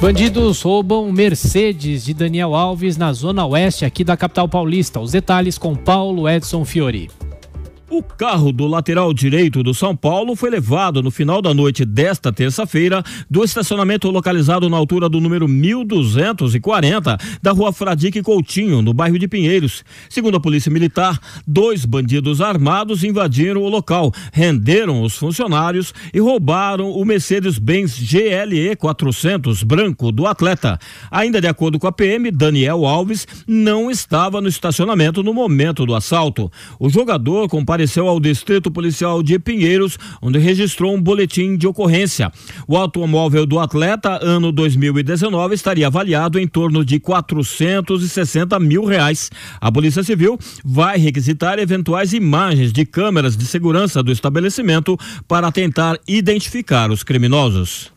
Bandidos roubam Mercedes de Daniel Alves na zona oeste aqui da capital paulista. Os detalhes com Paulo Edson Fiori. O carro do lateral direito do São Paulo foi levado no final da noite desta terça-feira do estacionamento localizado na altura do número 1240 da rua Fradique Coutinho, no bairro de Pinheiros. Segundo a Polícia Militar, dois bandidos armados invadiram o local, renderam os funcionários e roubaram o Mercedes-Benz GLE 400 branco do atleta. Ainda de acordo com a PM, Daniel Alves não estava no estacionamento no momento do assalto. O jogador compareceu compareceu ao Distrito Policial de Pinheiros, onde registrou um boletim de ocorrência. O automóvel do atleta, ano 2019, estaria avaliado em torno de 460 mil reais. A Polícia Civil vai requisitar eventuais imagens de câmeras de segurança do estabelecimento para tentar identificar os criminosos.